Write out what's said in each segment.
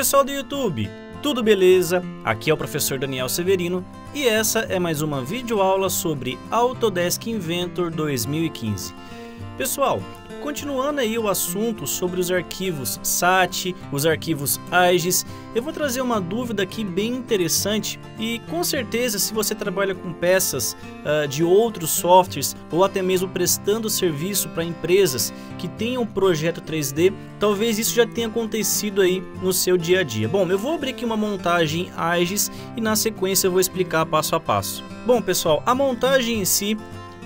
pessoal do YouTube, tudo beleza? Aqui é o professor Daniel Severino e essa é mais uma videoaula sobre Autodesk Inventor 2015. Pessoal, continuando aí o assunto sobre os arquivos SAT, os arquivos AIGES, eu vou trazer uma dúvida aqui bem interessante e com certeza se você trabalha com peças uh, de outros softwares ou até mesmo prestando serviço para empresas que tenham projeto 3D, talvez isso já tenha acontecido aí no seu dia a dia. Bom, eu vou abrir aqui uma montagem AIGES e na sequência eu vou explicar passo a passo. Bom pessoal, a montagem em si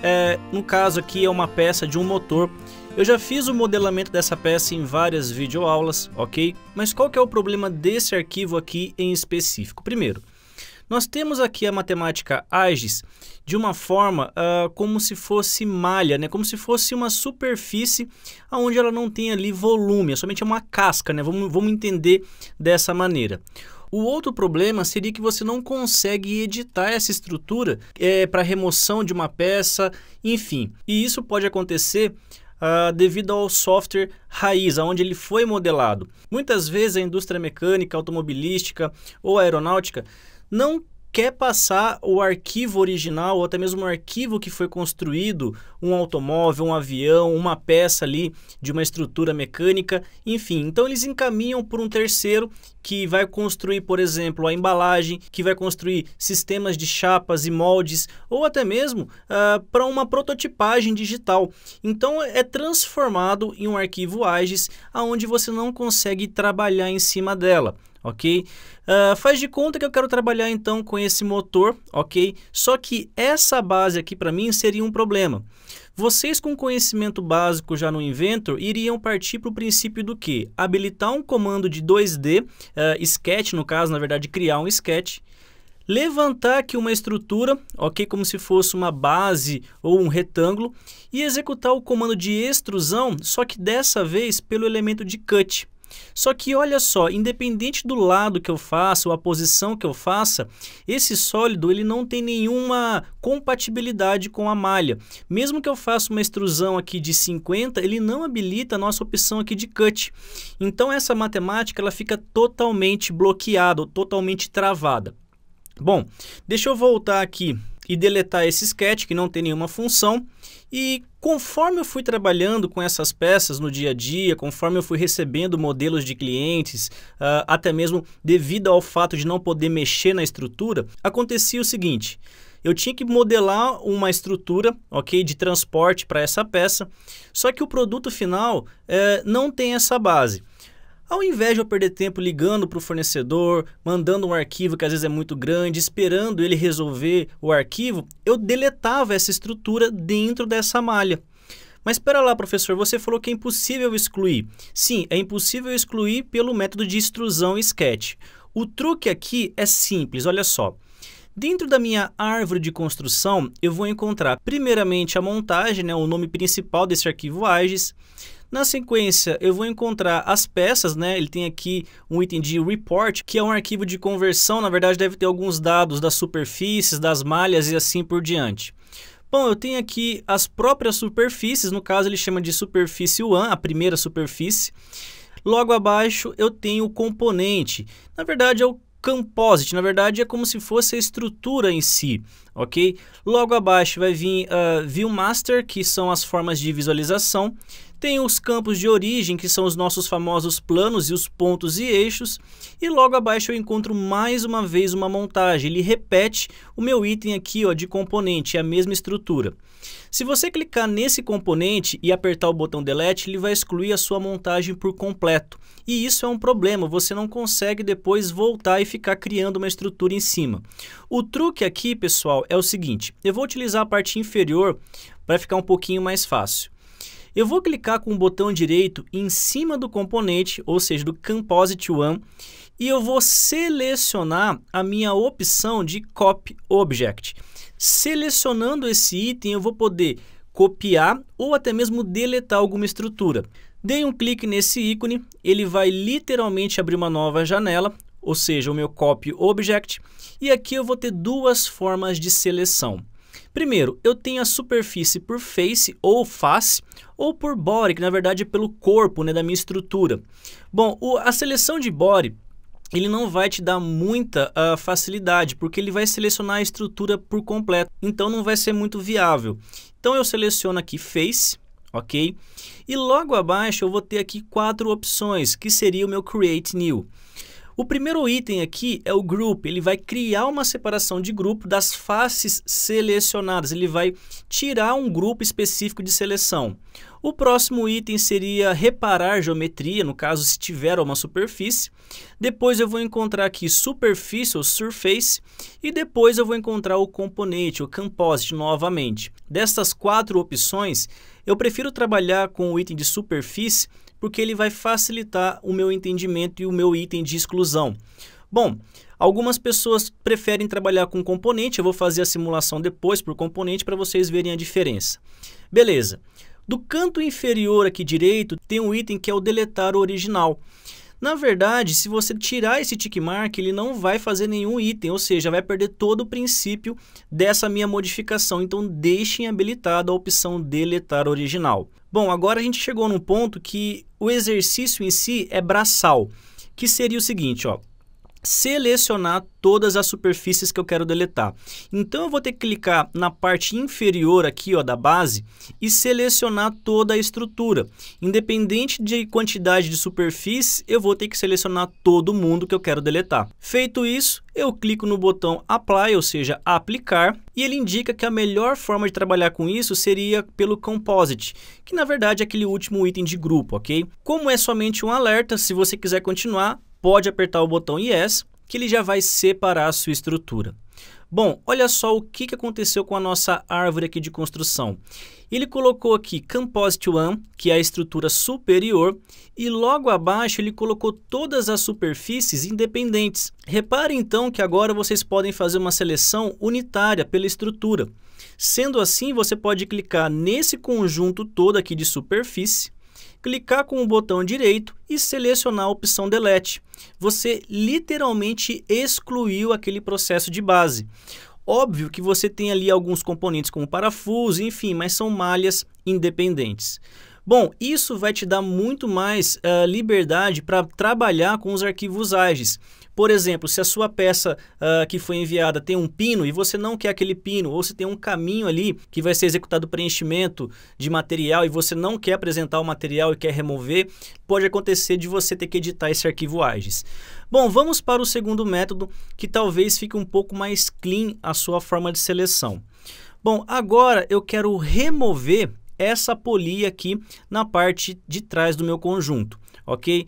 é, no caso aqui é uma peça de um motor. Eu já fiz o modelamento dessa peça em várias videoaulas, ok? Mas qual que é o problema desse arquivo aqui em específico? Primeiro, nós temos aqui a matemática AGES de uma forma uh, como se fosse malha, né? como se fosse uma superfície onde ela não tem ali volume, é somente uma casca, né? vamos, vamos entender dessa maneira. O outro problema seria que você não consegue editar essa estrutura é, para remoção de uma peça, enfim. E isso pode acontecer Uh, devido ao software raiz, onde ele foi modelado. Muitas vezes a indústria mecânica, automobilística ou aeronáutica não quer passar o arquivo original, ou até mesmo um arquivo que foi construído, um automóvel, um avião, uma peça ali de uma estrutura mecânica, enfim. Então eles encaminham por um terceiro que vai construir, por exemplo, a embalagem, que vai construir sistemas de chapas e moldes, ou até mesmo uh, ah, para uma prototipagem digital. Então é transformado em um arquivo AGES, aonde você não consegue trabalhar em cima dela ok? Uh, faz de conta que eu quero trabalhar então com esse motor, ok? Só que essa base aqui para mim seria um problema. Vocês com conhecimento básico já no Inventor iriam partir para o princípio do que? Habilitar um comando de 2D, uh, ah, sketch no caso, na verdade criar um sketch, levantar aqui uma estrutura, ok, como se fosse uma base ou um retângulo, e executar o comando de extrusão, só que dessa vez pelo elemento de cut. Só que olha só, independente do lado que eu faça ou a posição que eu faça, esse sólido ele não tem nenhuma compatibilidade com a malha. Mesmo que eu faça uma extrusão aqui de 50, ele não habilita a nossa opção aqui de cut. Então essa matemática ela fica totalmente bloqueada, totalmente travada. Bom, deixa eu voltar aqui e deletar esse sketch que não tem nenhuma função. E conforme eu fui trabalhando com essas peças no dia a dia, conforme eu fui recebendo modelos de clientes, uh, até mesmo devido ao fato de não poder mexer na estrutura, acontecia o seguinte. Eu tinha que modelar uma estrutura, ok, de transporte para essa peça, só que o produto final uh, não tem essa base. Ao invés de eu perder tempo ligando para o fornecedor, mandando um arquivo que às vezes é muito grande, esperando ele resolver o arquivo, eu deletava essa estrutura dentro dessa malha. Mas espera lá, professor, você falou que é impossível excluir. Sim, é impossível excluir pelo método de extrusão sketch. O truque aqui é simples, olha só. Dentro da minha árvore de construção, eu vou encontrar primeiramente a montagem, né, o nome principal desse arquivo AGES. Na sequência, eu vou encontrar as peças, né? Ele tem aqui um item de report, que é um arquivo de conversão, na verdade deve ter alguns dados das superfícies, das malhas e assim por diante. Bom, eu tenho aqui as próprias superfícies, no caso ele chama de superfície one, a primeira superfície. Logo abaixo eu tenho o componente, na verdade é o composite, na verdade é como se fosse a estrutura em si, ok? Logo abaixo vai vir uh, ah, View Master, que são as formas de visualização. Tem os campos de origem, que são os nossos famosos planos e os pontos e eixos. E logo abaixo eu encontro mais uma vez uma montagem. Ele repete o meu item aqui ó, de componente, é a mesma estrutura. Se você clicar nesse componente e apertar o botão Delete, ele vai excluir a sua montagem por completo. E isso é um problema, você não consegue depois voltar e ficar criando uma estrutura em cima. O truque aqui, pessoal, é o seguinte. Eu vou utilizar a parte inferior para ficar um pouquinho mais fácil. Eu vou clicar com o botão direito em cima do componente, ou seja, do Composite One, e eu vou selecionar a minha opção de Copy Object. Selecionando esse item, eu vou poder copiar ou até mesmo deletar alguma estrutura. Dei um clique nesse ícone, ele vai literalmente abrir uma nova janela, ou seja, o meu Copy Object, e aqui eu vou ter duas formas de seleção. Primeiro, eu tenho a superfície por face ou face ou por body, que na verdade é pelo corpo né, da minha estrutura. Bom, o, a seleção de body ele não vai te dar muita uh, facilidade, porque ele vai selecionar a estrutura por completo, então não vai ser muito viável. Então eu seleciono aqui face, ok? E logo abaixo eu vou ter aqui quatro opções, que seria o meu Create New. O primeiro item aqui é o group, ele vai criar uma separação de grupo das faces selecionadas, ele vai tirar um grupo específico de seleção. O próximo item seria reparar geometria, no caso se tiver uma superfície. Depois eu vou encontrar aqui superfície ou surface e depois eu vou encontrar o componente, o composite novamente. Destas quatro opções, eu prefiro trabalhar com o item de superfície porque ele vai facilitar o meu entendimento e o meu item de exclusão. Bom, algumas pessoas preferem trabalhar com componente, eu vou fazer a simulação depois por componente para vocês verem a diferença. Beleza. Do canto inferior aqui direito tem um item que é o deletar original. Na verdade, se você tirar esse tick mark, ele não vai fazer nenhum item, ou seja, vai perder todo o princípio dessa minha modificação. Então, deixem habilitada a opção deletar original. Bom, agora a gente chegou num ponto que o exercício em si é braçal, que seria o seguinte, ó selecionar todas as superfícies que eu quero deletar. Então eu vou ter que clicar na parte inferior aqui ó, da base e selecionar toda a estrutura. Independente de quantidade de superfície, eu vou ter que selecionar todo mundo que eu quero deletar. Feito isso, eu clico no botão Apply, ou seja, Aplicar, e ele indica que a melhor forma de trabalhar com isso seria pelo Composite, que na verdade é aquele último item de grupo, ok? Como é somente um alerta, se você quiser continuar, pode apertar o botão Yes, que ele já vai separar a sua estrutura. Bom, olha só o que aconteceu com a nossa árvore aqui de construção. Ele colocou aqui Composite One, que é a estrutura superior, e logo abaixo ele colocou todas as superfícies independentes. Repare então que agora vocês podem fazer uma seleção unitária pela estrutura. Sendo assim, você pode clicar nesse conjunto todo aqui de superfície, clicar com o botão direito e selecionar a opção Delete. Você literalmente excluiu aquele processo de base. Óbvio que você tem ali alguns componentes como parafuso, enfim, mas são malhas independentes. Bom, isso vai te dar muito mais uh, liberdade para trabalhar com os arquivos AGES. Por exemplo, se a sua peça uh, que foi enviada tem um pino e você não quer aquele pino, ou se tem um caminho ali que vai ser executado o preenchimento de material e você não quer apresentar o material e quer remover, pode acontecer de você ter que editar esse arquivo AGES. Bom, vamos para o segundo método, que talvez fique um pouco mais clean a sua forma de seleção. Bom, agora eu quero remover essa polia aqui na parte de trás do meu conjunto, ok?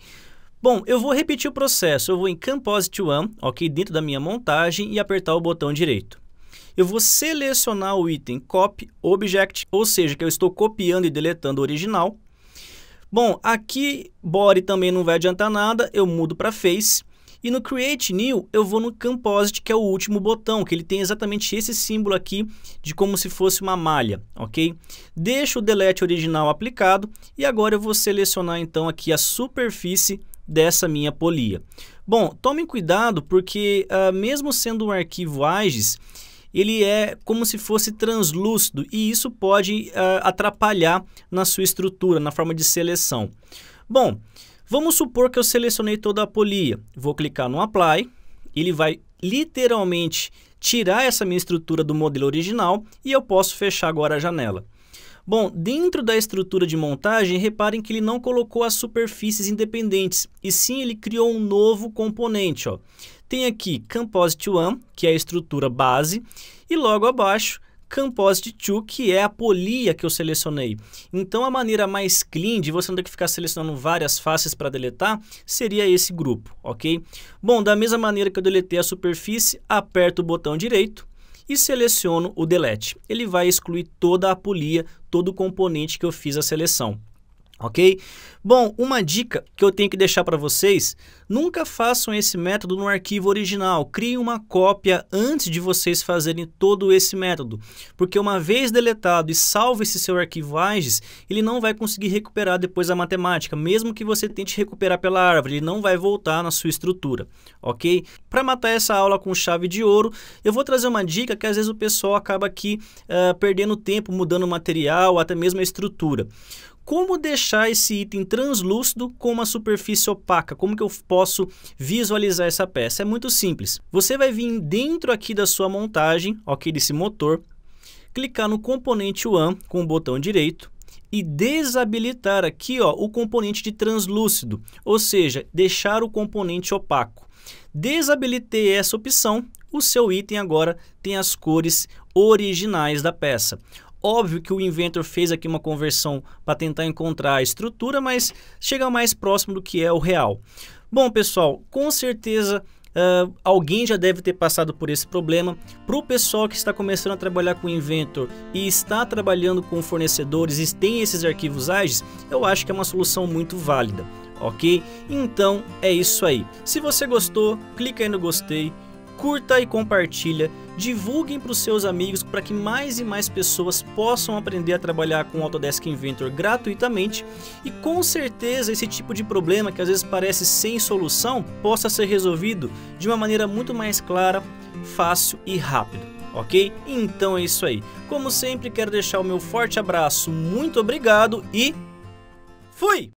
Bom, eu vou repetir o processo. Eu vou em Composite One, ok, dentro da minha montagem e apertar o botão direito. Eu vou selecionar o item Copy Object, ou seja, que eu estou copiando e deletando o original. Bom, aqui Body também não vai adiantar nada, eu mudo para Face. E no Create New, eu vou no Composite, que é o último botão, que ele tem exatamente esse símbolo aqui, de como se fosse uma malha, ok? Deixo o Delete original aplicado, e agora eu vou selecionar então aqui a superfície dessa minha polia. Bom, tomem cuidado porque uh, mesmo sendo um arquivo AGES, ele é como se fosse translúcido e isso pode uh, atrapalhar na sua estrutura, na forma de seleção. Bom, vamos supor que eu selecionei toda a polia. Vou clicar no Apply, ele vai literalmente tirar essa minha estrutura do modelo original e eu posso fechar agora a janela. Bom, dentro da estrutura de montagem, reparem que ele não colocou as superfícies independentes, e sim ele criou um novo componente. Ó. Tem aqui Composite One, que é a estrutura base, e logo abaixo Composite 2, que é a polia que eu selecionei. Então, a maneira mais clean de você não ter que ficar selecionando várias faces para deletar, seria esse grupo, ok? Bom, da mesma maneira que eu deletei a superfície, aperto o botão direito e seleciono o Delete. Ele vai excluir toda a polia todo o componente que eu fiz a seleção. Ok? Bom, uma dica que eu tenho que deixar para vocês: nunca façam esse método no arquivo original. Criem uma cópia antes de vocês fazerem todo esse método, porque uma vez deletado e salvo esse seu arquivo AGES, ele não vai conseguir recuperar depois a matemática, mesmo que você tente recuperar pela árvore, ele não vai voltar na sua estrutura, ok? Para matar essa aula com chave de ouro, eu vou trazer uma dica que às vezes o pessoal acaba aqui uh, perdendo tempo, mudando o material, até mesmo a estrutura como deixar esse item translúcido com uma superfície opaca? Como que eu posso visualizar essa peça? É muito simples. Você vai vir dentro aqui da sua montagem, ok, desse motor, clicar no componente One com o botão direito, e desabilitar aqui ó, o componente de translúcido, ou seja, deixar o componente opaco. Desabilitei essa opção, o seu item agora tem as cores originais da peça. Óbvio que o inventor fez aqui uma conversão para tentar encontrar a estrutura, mas chega mais próximo do que é o real. Bom, pessoal, com certeza uh, alguém já deve ter passado por esse problema. Para o pessoal que está começando a trabalhar com Inventor e está trabalhando com fornecedores e tem esses arquivos ágeis, eu acho que é uma solução muito válida, ok? Então é isso aí. Se você gostou, clica aí no gostei curta e compartilha, divulguem para os seus amigos para que mais e mais pessoas possam aprender a trabalhar com o Autodesk Inventor gratuitamente e com certeza esse tipo de problema que às vezes parece sem solução possa ser resolvido de uma maneira muito mais clara, fácil e rápida ok? Então é isso aí. Como sempre, quero deixar o meu forte abraço, muito obrigado e fui!